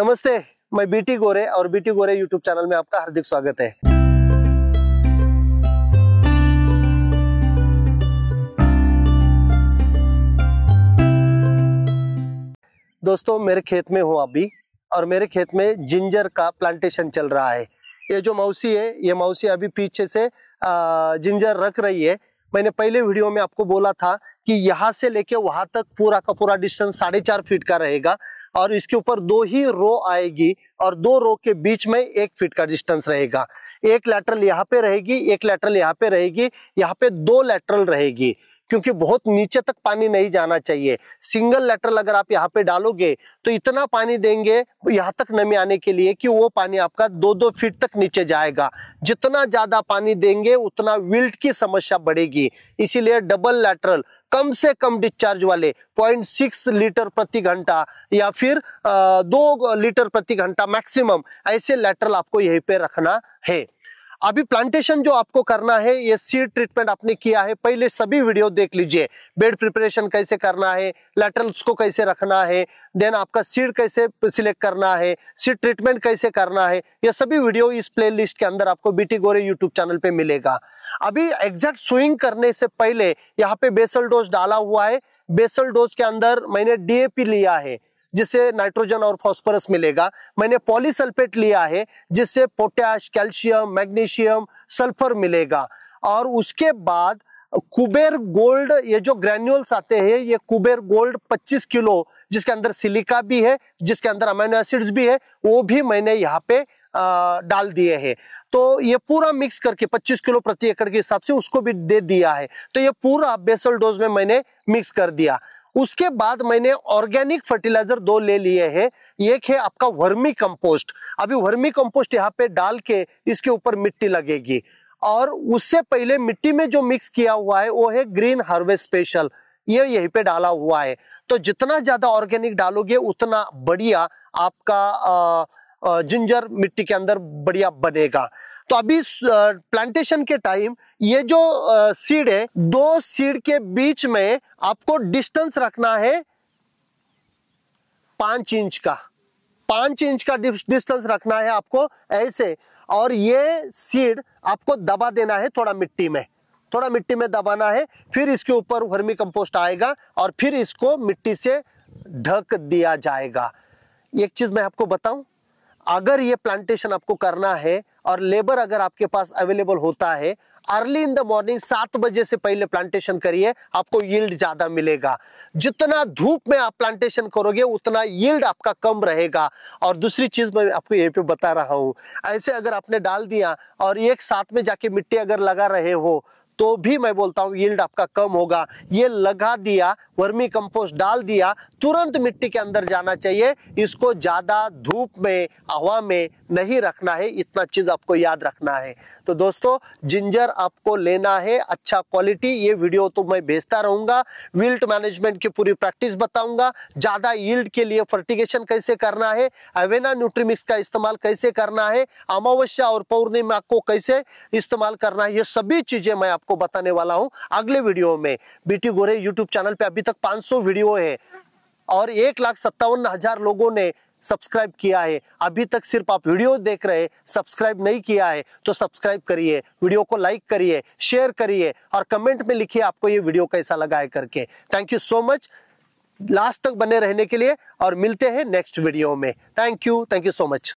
नमस्ते मैं बीटी गोरे और बीटी गोरे यूट्यूब चैनल में आपका हार्दिक स्वागत है दोस्तों मेरे खेत में हूँ अभी और मेरे खेत में जिंजर का प्लांटेशन चल रहा है ये जो मौसी है ये मौसी अभी पीछे से जिंजर रख रही है मैंने पहले वीडियो में आपको बोला था कि यहाँ से लेके वहां तक पूरा का पूरा डिस्टेंस साढ़े चार फीट का रहेगा और इसके ऊपर दो ही रो आएगी और दो रो के बीच में एक फीट का डिस्टेंस रहेगा एक लेटरल यहाँ पे रहेगी एक लेटरल यहाँ पे रहेगी यहाँ पे दो लेटरल रहेगी क्योंकि बहुत नीचे तक पानी नहीं जाना चाहिए सिंगल लेटरल अगर आप यहाँ पे डालोगे तो इतना पानी देंगे यहाँ तक नमी आने के लिए कि वो पानी आपका दो दो फीट तक नीचे जाएगा जितना ज्यादा पानी देंगे उतना विल्ट की समस्या बढ़ेगी इसीलिए डबल लेटरल कम से कम डिस्चार्ज वाले 0.6 लीटर प्रति घंटा या फिर दो लीटर प्रति घंटा मैक्सिमम ऐसे लेटरल आपको यहीं पे रखना है अभी प्लांटेशन जो आपको करना है ये सीड ट्रीटमेंट आपने किया है पहले सभी वीडियो देख लीजिए बेड प्रिपरेशन कैसे करना है लेटरल्स को कैसे रखना है देन आपका सीड कैसे सिलेक्ट करना है सीड ट्रीटमेंट कैसे करना है ये सभी वीडियो इस प्लेलिस्ट के अंदर आपको बीटी गोरे यूट्यूब चैनल पे मिलेगा अभी एग्जैक्ट स्विंग करने से पहले यहाँ पे बेसल डोज डाला हुआ है बेसल डोज के अंदर मैंने डीएपी लिया है जिससे नाइट्रोजन और फॉस्फोरस मिलेगा मैंने पॉलीसल्फेट लिया है जिससे पोटैश कैल्शियम मैग्नीशियम सल्फर मिलेगा और उसके बाद कुबेर गोल्ड ये जो ग्रेन्यूल्स आते हैं ये कुबेर गोल्ड 25 किलो जिसके अंदर सिलिका भी है जिसके अंदर अमाइनो एसिड्स भी है वो भी मैंने यहाँ पे आ, डाल दिए हैं तो ये पूरा मिक्स करके 25 किलो प्रति एकड़ के हिसाब से उसको भी दे दिया है तो ये पूरा बेसल डोज में मैंने मिक्स कर दिया उसके बाद मैंने ऑर्गेनिक फर्टिलाइजर दो ले लिए हैं एक है आपका वर्मी कंपोस्ट अभी वर्मी कंपोस्ट यहाँ पे डाल के इसके ऊपर मिट्टी लगेगी और उससे पहले मिट्टी में जो मिक्स किया हुआ है वो है ग्रीन हार्वेस्ट स्पेशल ये यहीं पे डाला हुआ है तो जितना ज्यादा ऑर्गेनिक डालोगे उतना बढ़िया आपका जिंजर मिट्टी के अंदर बढ़िया बनेगा तो अभी प्लांटेशन के टाइम ये जो सीड है दो सीड के बीच में आपको डिस्टेंस रखना है पांच इंच का पांच इंच का डिस्टेंस रखना है आपको ऐसे और ये सीड आपको दबा देना है थोड़ा मिट्टी में थोड़ा मिट्टी में दबाना है फिर इसके ऊपर वर्मी कंपोस्ट आएगा और फिर इसको मिट्टी से ढक दिया जाएगा एक चीज मैं आपको बताऊं अगर ये प्लांटेशन आपको करना है और लेबर अगर आपके पास अवेलेबल होता है अर्ली इन द मॉर्निंग सात बजे से पहले प्लांटेशन करिए आपको यील्ड ज़्यादा मिलेगा जितना धूप में आप प्लांटेशन करोगे उतना यील्ड आपका कम रहेगा और दूसरी चीज़ मैं आपको ये पे बता रहा हूँ ऐसे अगर आपने डाल दिया और एक साथ में जाके मिट्टी अगर लगा रहे हो तो भी मैं बोलता हूँ यील्ड आपका कम होगा ये लगा दिया वर्मी कंपोस्ट डाल दिया तुरंत मिट्टी के अंदर जाना चाहिए इसको ज़्यादा धूप में हवा में नहीं रखना है इतना चीज़ आपको याद रखना है तो दोस्तों जिंजर आपको लेना है अच्छा क्वालिटी ये वीडियो तो मैं भेजता रहूँगा विल्ट मैनेजमेंट की पूरी प्रैक्टिस बताऊँगा ज़्यादा यील्ड के लिए फर्टिगेशन कैसे करना है अवेना न्यूट्रीमिक्स का इस्तेमाल कैसे करना है अमावस्या और पौर्णिमा को कैसे इस्तेमाल करना है ये सभी चीज़ें मैं आपको आपको बताने वाला हूँ अगले वीडियो में बीटी गोरे यूट्यूब चैनल पे अभी तक 500 वीडियो है और एक लाख सत्तावन हजार लोगों ने सब्सक्राइब किया है अभी तक सिर्फ आप वीडियो देख रहे सब्सक्राइब नहीं किया है तो सब्सक्राइब करिए वीडियो को लाइक करिए शेयर करिए और कमेंट में लिखिए आपको ये वीडियो कैसा लगा है करके thank you so much last तक बने रहने के लिए और मिलते हैं नेक्स्ट वीडियो में thank you thank you so much